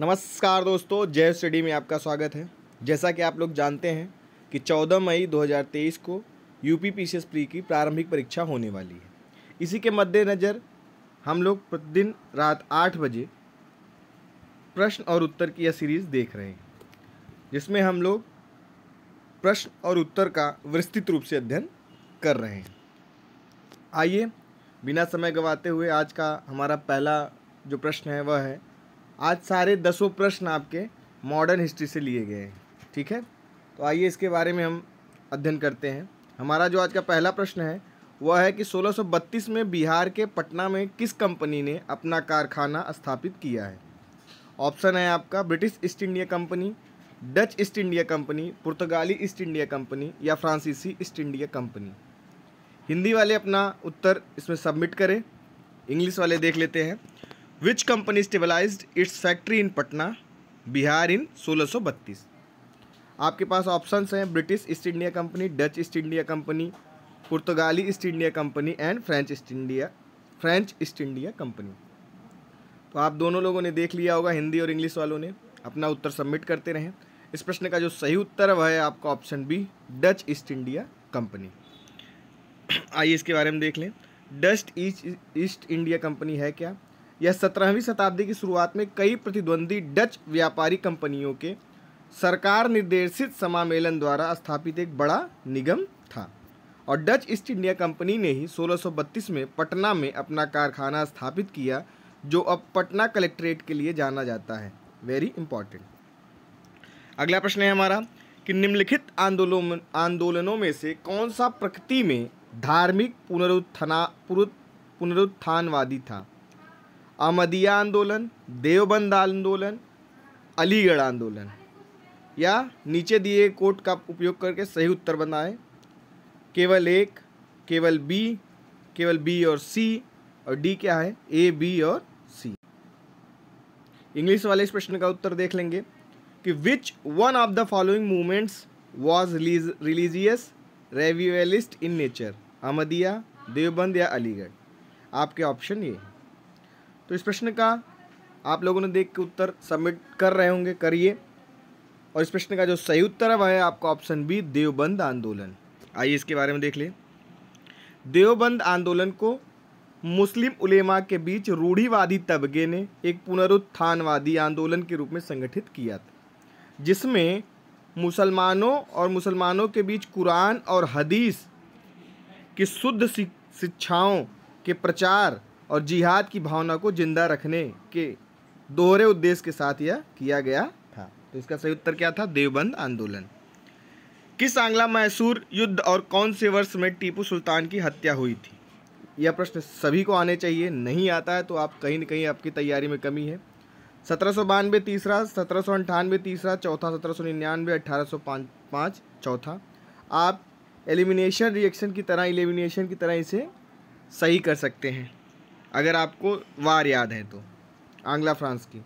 नमस्कार दोस्तों जय स्टडी में आपका स्वागत है जैसा कि आप लोग जानते हैं कि 14 मई 2023 को यू पी प्री की प्रारंभिक परीक्षा होने वाली है इसी के मद्देनज़र हम लोग प्रतिदिन रात आठ बजे प्रश्न और उत्तर की यह सीरीज़ देख रहे हैं जिसमें हम लोग प्रश्न और उत्तर का विस्तृत रूप से अध्ययन कर रहे हैं आइए बिना समय गंवाते हुए आज का हमारा पहला जो प्रश्न है वह है आज सारे दसों प्रश्न आपके मॉडर्न हिस्ट्री से लिए गए हैं ठीक है तो आइए इसके बारे में हम अध्ययन करते हैं हमारा जो आज का पहला प्रश्न है वह है कि 1632 में बिहार के पटना में किस कंपनी ने अपना कारखाना स्थापित किया है ऑप्शन है आपका British East India Company Dutch East India Company पुर्तगाली ईस्ट इंडिया कंपनी या फ्रांसीसी ईस्ट इंडिया कंपनी हिंदी वाले अपना उत्तर इसमें सबमिट करें इंग्लिश वाले देख लेते हैं which company stabilize its factory in Patna Bihar in 1632 आपके पास ऑप्शंस हैं British East India Company Dutch East India Company पुर्तगाली East India Company and French East India French East India Company तो आप दोनों लोगों ने देख लिया होगा हिंदी और इंग्लिश वालों ने अपना उत्तर सबमिट करते रहें इस प्रश्न का जो सही उत्तर है वह है आपका option B Dutch East India Company आइए इसके बारे में देख लें Dutch East East India Company है क्या यह सत्रहवीं शताब्दी की शुरुआत में कई प्रतिद्वंदी डच व्यापारी कंपनियों के सरकार निर्देशित समामेलन द्वारा स्थापित एक बड़ा निगम था और डच ईस्ट इंडिया कंपनी ने ही 1632 में पटना में अपना कारखाना स्थापित किया जो अब पटना कलेक्ट्रेट के लिए जाना जाता है वेरी इंपॉर्टेंट अगला प्रश्न है हमारा कि निम्नलिखित आंदोलन आंदोलनों में से कौन सा प्रकृति में धार्मिक पुनरुत्थना पुनरुत्थानवादी था अहमदिया आंदोलन देवबंद आंदोलन अलीगढ़ आंदोलन या नीचे दिए कोट का उपयोग करके सही उत्तर बनाएं केवल एक केवल बी केवल बी और सी और डी क्या है ए बी और सी इंग्लिश वाले इस प्रश्न का उत्तर देख लेंगे कि which one of the following movements was religious revivalist in nature Ahmadiya Deoband या अलीगढ़ आपके ऑप्शन ये तो इस प्रश्न का आप लोगों ने देख के उत्तर सबमिट कर रहे होंगे करिए और इस प्रश्न का जो सही उत्तर है वह है आपका ऑप्शन बी देवबंद आंदोलन आइए इसके बारे में देख लें देवबंद आंदोलन को मुस्लिम उलेमा के बीच रूढ़ीवादी तबके ने एक पुनरुत्थानवादी आंदोलन के रूप में संगठित किया था जिसमें मुसलमानों और मुसलमानों के बीच कुरान और हदीस की शुद्ध शिक्षाओं के प्रचार और जिहाद की भावना को जिंदा रखने के दोहरे उद्देश्य के साथ यह किया गया था तो इसका सही उत्तर क्या था देवबंद आंदोलन किस आंग्ला मैसूर युद्ध और कौन से वर्ष में टीपू सुल्तान की हत्या हुई थी यह प्रश्न सभी को आने चाहिए नहीं आता है तो आप कहीं ना कहीं आपकी तैयारी में कमी है सत्रह सौ बानवे तीसरा सत्रह सौ अंठानवे तीसरा चौथा सत्रह सौ निन्यानवे अट्ठारह सौ पाँच चौथा आप एलिमिनेशन रिएक्शन की तरह एलिमिनेशन की तरह इसे सही कर सकते हैं अगर आपको वार याद है तो आंग्ला फ्रांस की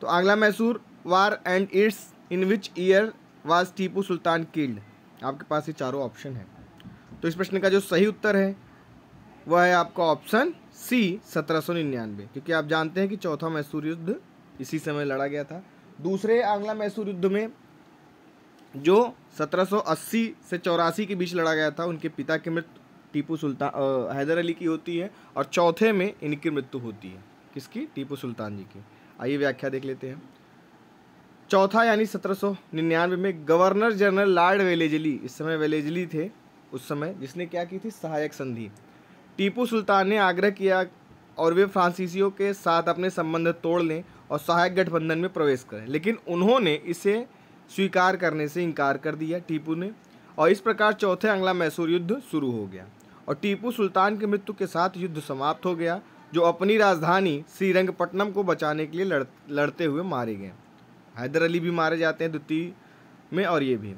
तो Anglo Mysore war and its in which year was Tipu Sultan killed आपके पास ये चारों ऑप्शन है तो इस प्रश्न का जो सही उत्तर है वह है आपका ऑप्शन सी सत्रह सौ निन्यानवे क्योंकि आप जानते हैं कि चौथा मैसूर युद्ध इसी समय लड़ा गया था दूसरे आंग्ला मैसूर युद्ध में जो 1780 से चौरासी के बीच लड़ा गया था उनके पिता की मृत्यु टीपू सुल्तान हैदर अली की होती है और चौथे में इनकी मृत्यु होती है किसकी टीपू सुल्तान जी की आइए व्याख्या देख लेते हैं चौथा यानी सत्रह सौ निन्यानवे में गवर्नर जनरल लॉर्ड वेलेजली इस समय वेलेजली थे उस समय जिसने क्या की थी सहायक संधि टीपू सुल्तान ने आग्रह किया और वे फ्रांसीसियों के साथ अपने संबंध तोड़ लें और सहायक गठबंधन में प्रवेश करें लेकिन उन्होंने इसे स्वीकार करने से इनकार कर दिया टीपू ने और इस प्रकार चौथे अंगला मैसूर युद्ध शुरू हो गया और टीपू सुल्तान की मृत्यु के साथ युद्ध समाप्त हो गया जो अपनी राजधानी श्रीरंगपट्टनम को बचाने के लिए लड़ लड़ते हुए मारे गए हैदर अली भी मारे जाते हैं द्वितीय में और ये भी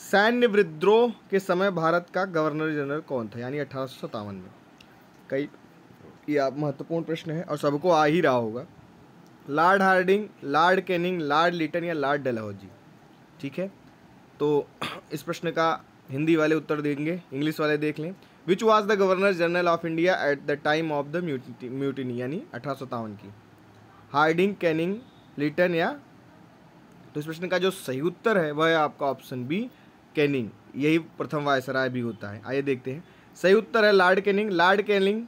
सैन्य विद्रोह के समय भारत का गवर्नर जनरल कौन था यानी अठारह में कई ये आप महत्वपूर्ण प्रश्न है और सबको आ ही रहा होगा Lord Hardinge Lord Canning Lord Lytton या लॉर्ड डलहौजी ठीक है तो इस प्रश्न का हिंदी वाले उत्तर देंगे इंग्लिश वाले देख लें which was the governor general of India at the time of the mutiny यानी अठारह की हार्डिंग कैनिंग लिटन या तो इस प्रश्न का जो सही उत्तर है वह है आपका ऑप्शन बी कैनिंग यही प्रथम वायसराय भी होता है आइए देखते हैं सही उत्तर है लॉर्ड कैनिंग लॉर्ड कैनिंग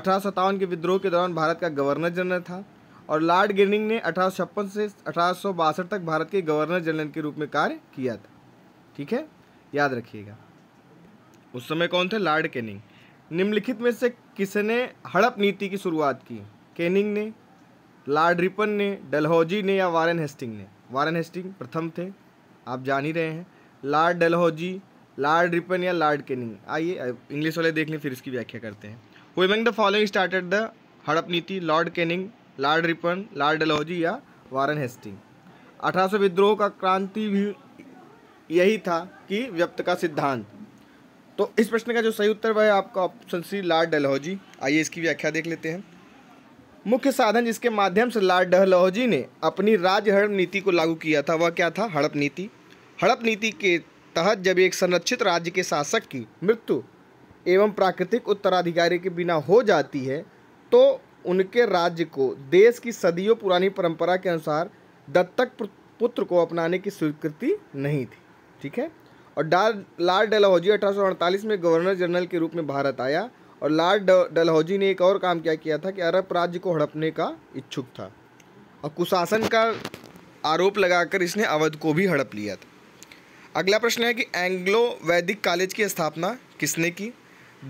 अठारह के विद्रोह के दौरान भारत का गवर्नर जनरल था और लॉर्ड गेनिंग ने अठारह से अठारह तक भारत के गवर्नर जनरल के रूप में कार्य किया था ठीक है याद रखिएगा उस समय कौन थे लॉर्ड कैनिंग निम्नलिखित में से किसने हड़प नीति की शुरुआत की कैनिंग ने लॉर्ड रिपन ने डलहौजी ने या वारन हेस्टिंग ने वारन हेस्टिंग प्रथम थे आप जान ही रहे हैं लॉर्ड डलहौजी लॉर्ड रिपन या लॉर्ड कैनिंग आइए इंग्लिश वाले देख लें फिर इसकी व्याख्या करते हैं who among the following started the हड़प नीति Lord Canning Lord Ripon Lord Dalhousie या वारन हेस्टिंग अठारह विद्रोह का क्रांति भी यही था कि व्यक्त का सिद्धांत तो इस प्रश्न का जो सही उत्तर वह है आपका ऑप्शन सी लार डलहौजी आइए इसकी व्याख्या देख लेते हैं मुख्य साधन जिसके माध्यम से लार डलहौजी ने अपनी राज्य हड़प नीति को लागू किया था वह क्या था हड़प नीति हड़प नीति के तहत जब एक संरक्षित राज्य के शासक की मृत्यु एवं प्राकृतिक उत्तराधिकारी के बिना हो जाती है तो उनके राज्य को देश की सदियों पुरानी परंपरा के अनुसार दत्तक पुत्र को अपनाने की स्वीकृति नहीं थी ठीक है और डार लार्ड डलहौजी अठारह में गवर्नर जनरल के रूप में भारत आया और लार्ड डलहौजी ने एक और काम क्या किया था कि अरब राज्य को हड़पने का इच्छुक था और कुशासन का आरोप लगाकर इसने अवध को भी हड़प लिया था अगला प्रश्न है कि एंग्लो वैदिक कॉलेज की स्थापना किसने की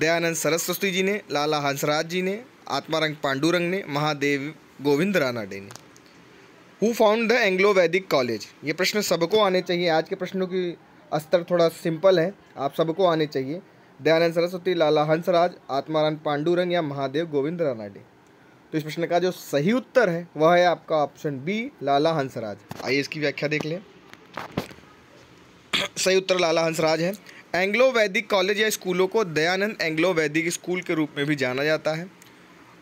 दयानंद सरस्वती जी ने लाला हंसराज जी ने आत्मारंग पांडुरंग ने महादेव गोविंद रानाडे ने who found the Anglo Vedic college ये प्रश्न सबको आने चाहिए आज के प्रश्नों की अस्त्र थोड़ा सिंपल है आप सबको आने चाहिए दयानंद सरस्वती लाला हंसराज आत्माराम पांडुरंग या महादेव गोविंद रानाडे तो इस प्रश्न का जो सही उत्तर है वह है आपका ऑप्शन बी लाला हंसराज आइए इसकी व्याख्या देख लें सही उत्तर लाला हंसराज है एंग्लो वैदिक कॉलेज या स्कूलों को दयानंद एंग्लो वैदिक स्कूल के रूप में भी जाना जाता है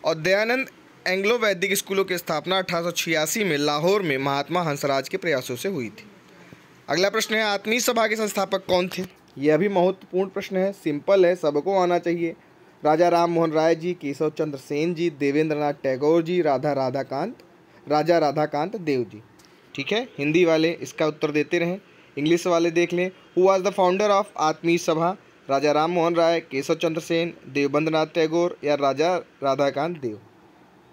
और दयानंद एंग्लो वैदिक स्कूलों की स्थापना अठारह में लाहौर में महात्मा हंसराज के प्रयासों से हुई थी अगला प्रश्न है आत्मीय सभा के संस्थापक कौन थे यह भी महत्वपूर्ण प्रश्न है सिंपल है सबको आना चाहिए राजा राम मोहन राय जी केशव चंद्र सेन जी देवेंद्र नाथ टैगोर जी राधा राधाकांत राजा राधाकांत देव जी ठीक है हिंदी वाले इसका उत्तर देते रहें इंग्लिश वाले देख लें who was the founder of Atmiya Sabha राजा राम मोहन राय केशव चंद्र सेन देवबंद्र नाथ टैगोर या राजा राधाकांत देव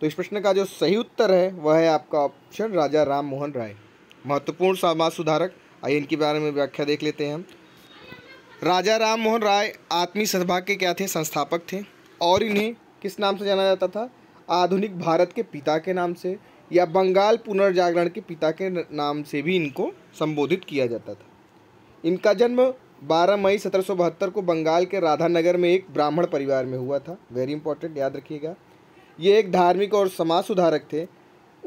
तो इस प्रश्न का जो सही उत्तर है वह है आपका ऑप्शन राजा राम मोहन राय महत्वपूर्ण समाज सुधारक आइए इनके बारे में व्याख्या देख लेते हैं हम राजा राम मोहन राय आत्मी सभा के क्या थे संस्थापक थे और इन्हें किस नाम से जाना जाता था आधुनिक भारत के पिता के नाम से या बंगाल पुनर्जागरण के पिता के नाम से भी इनको संबोधित किया जाता था इनका जन्म 12 मई सत्रह को बंगाल के राधानगर में एक ब्राह्मण परिवार में हुआ था वेरी इंपॉर्टेंट याद रखिएगा ये एक धार्मिक और समाज सुधारक थे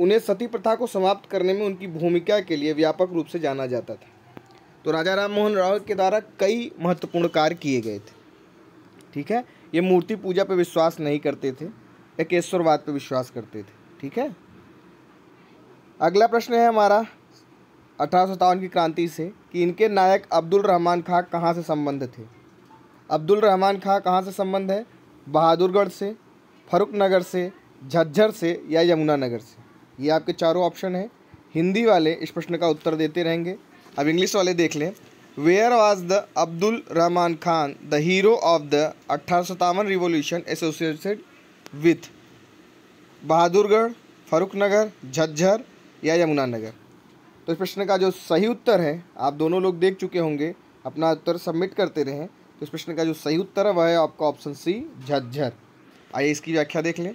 उन्हें सती प्रथा को समाप्त करने में उनकी भूमिका के लिए व्यापक रूप से जाना जाता था तो राजा राम मोहन राव के द्वारा कई महत्वपूर्ण कार्य किए गए थे ठीक है ये मूर्ति पूजा पर विश्वास नहीं करते थे एकेश्वरवाद पर विश्वास करते थे ठीक है अगला प्रश्न है हमारा अठारह की क्रांति से कि इनके नायक अब्दुल रहमान खां कहाँ से संबंध थे अब्दुल रहमान खां कहाँ से संबंध है बहादुरगढ़ से फरुख नगर से झज्जर से या यमुना नगर से ये आपके चारों ऑप्शन हैं हिंदी वाले इस प्रश्न का उत्तर देते रहेंगे अब इंग्लिश वाले देख लें where was the Abdul Rahman Khan the hero of the अट्ठारह revolution associated with Bahadurgarh Farukhnagar Jhajjar या यमुनानगर तो इस प्रश्न का जो सही उत्तर है आप दोनों लोग देख चुके होंगे अपना उत्तर सबमिट करते रहें तो इस प्रश्न का जो सही उत्तर है वह है आपका ऑप्शन सी झज्जर आइए इसकी व्याख्या देख लें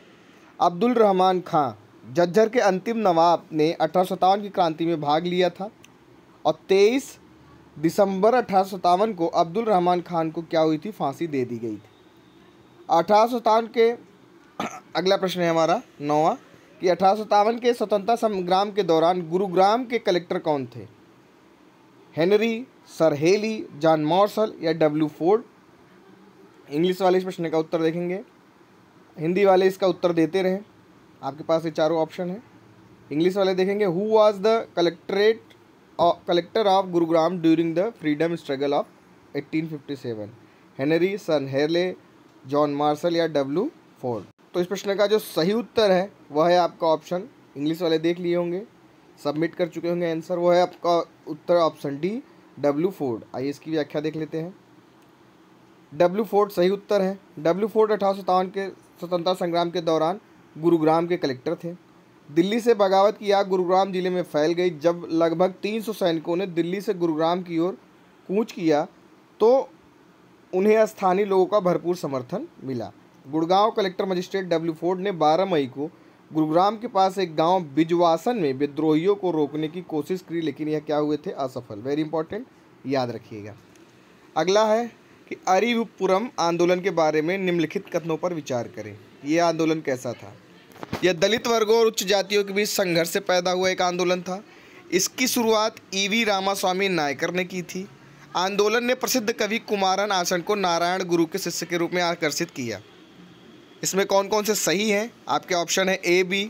अब्दुल रहमान खां जज्जर के अंतिम नवाब ने अठारह की क्रांति में भाग लिया था और 23 दिसंबर अठारह को अब्दुल रहमान खान को क्या हुई थी फांसी दे दी गई थी अठारह के अगला प्रश्न है हमारा नौवा कि अठारह के स्वतंत्रता संग्राम के दौरान गुरुग्राम के कलेक्टर कौन थे हेनरी सरहेली जॉन मॉर्सल या डब्ल्यू फोर्ड इंग्लिश वाले इस प्रश्न का उत्तर देखेंगे हिंदी वाले इसका उत्तर देते रहें आपके पास ये चारों ऑप्शन है इंग्लिश वाले देखेंगे who was the collectorate collector of Gurugram during the freedom struggle of 1857 Henry सन हेरले जॉन मार्शल या डब्ल्यू फोर्ड तो इस प्रश्न का जो सही उत्तर है वह है आपका ऑप्शन इंग्लिश वाले देख लिए होंगे सबमिट कर चुके होंगे आंसर वो है आपका उत्तर ऑप्शन डी डब्ल्यू फोर्ड आइए इसकी व्याख्या देख लेते हैं डब्ल्यू फोर्ड सही उत्तर है डब्ल्यू फोर्ड अठारह के स्वतंत्रता संग्राम के दौरान गुरुग्राम के कलेक्टर थे दिल्ली से बगावत की आग गुरुग्राम जिले में फैल गई जब लगभग 300 सैनिकों ने दिल्ली से गुरुग्राम की ओर कूच किया तो उन्हें स्थानीय लोगों का भरपूर समर्थन मिला Gurgaon collector magistrate W Ford ने 12 मई को गुरुग्राम के पास एक गांव बिजवासन में विद्रोहियों को रोकने की कोशिश की लेकिन यह क्या हुए थे असफल वेरी इंपॉर्टेंट याद रखिएगा अगला है कि अरिवपुरम आंदोलन के बारे में निम्नलिखित कथनों पर विचार करें यह आंदोलन कैसा था यह दलित वर्गों और उच्च जातियों के बीच संघर्ष से पैदा हुआ एक आंदोलन था इसकी शुरुआत ईवी रामास्वामी नायकर ने की थी आंदोलन ने प्रसिद्ध कवि कुमारन आसन को नारायण गुरु के शिष्य के रूप में आकर्षित किया इसमें कौन कौन से सही हैं आपके ऑप्शन है ए बी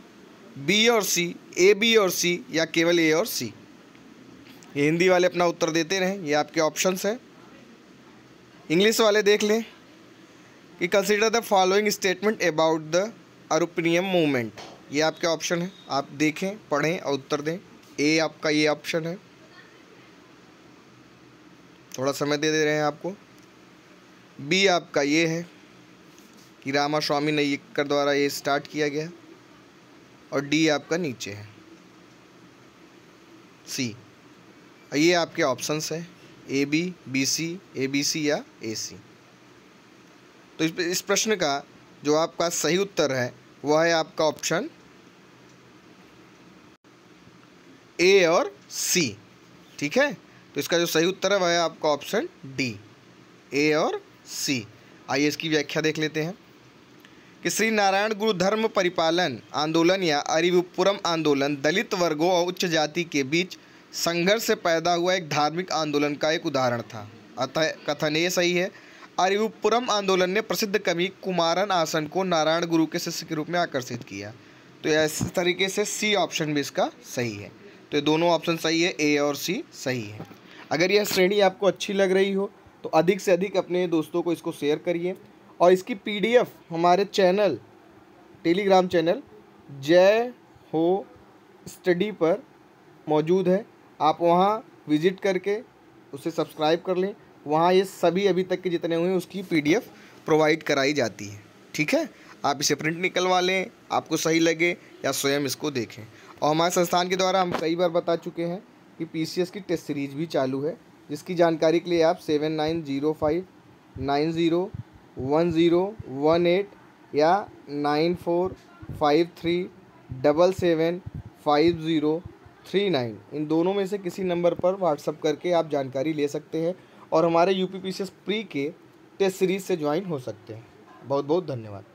बी और सी ए बी और सी या केवल ए और सी ये हिंदी वाले अपना उत्तर देते रहें ये आपके ऑप्शंस हैं इंग्लिश वाले देख लें कि consider the following statement about the अरुपनियम मूवमेंट ये आपके ऑप्शन है आप देखें पढ़ें और उत्तर दें ए आपका ये ऑप्शन है थोड़ा समय दे दे रहे हैं आपको बी आपका ये है कि रामा स्वामी नैयकर द्वारा ये स्टार्ट किया गया और डी आपका नीचे है सी ये आपके ऑप्शंस हैं A B B C A B C या ए सी तो इस प्रश्न का जो आपका सही उत्तर है वह है आपका ऑप्शन ए और सी ठीक है तो इसका जो सही उत्तर है वह है आपका ऑप्शन डी ए और सी आइए इसकी व्याख्या देख लेते हैं कि श्री नारायण गुरु धर्म परिपालन आंदोलन या अरिवपुरम आंदोलन दलित वर्गों और उच्च जाति के बीच संघर्ष से पैदा हुआ एक धार्मिक आंदोलन का एक उदाहरण था अतः कथन ये सही है अरिवपुरम आंदोलन ने प्रसिद्ध कवि कुमारन आसन को नारायण गुरु के शिष्य के रूप में आकर्षित किया तो इस तरीके से सी ऑप्शन भी इसका सही है तो दोनों ऑप्शन सही है ए और सी सही है अगर यह श्रेणी आपको अच्छी लग रही हो तो अधिक से अधिक अपने दोस्तों को इसको शेयर करिए और इसकी पीडीएफ हमारे चैनल टेलीग्राम चैनल जय हो स्टडी पर मौजूद है आप वहाँ विजिट करके उसे सब्सक्राइब कर लें वहाँ ये सभी अभी तक के जितने हुए हैं उसकी पीडीएफ प्रोवाइड कराई जाती है ठीक है आप इसे प्रिंट निकलवा लें आपको सही लगे या स्वयं इसको देखें और हमारे संस्थान के द्वारा हम कई बार बता चुके हैं कि पी की टेस्ट सीरीज भी चालू है जिसकी जानकारी के लिए आप seven nine zero five nine zero one zero one eight या nine four five three double seven five zero three nine इन दोनों में से किसी नंबर पर व्हाट्सअप करके आप जानकारी ले सकते हैं और हमारे U P P C S pre के टेस्ट सीरीज़ से ज्वाइन हो सकते हैं बहुत बहुत धन्यवाद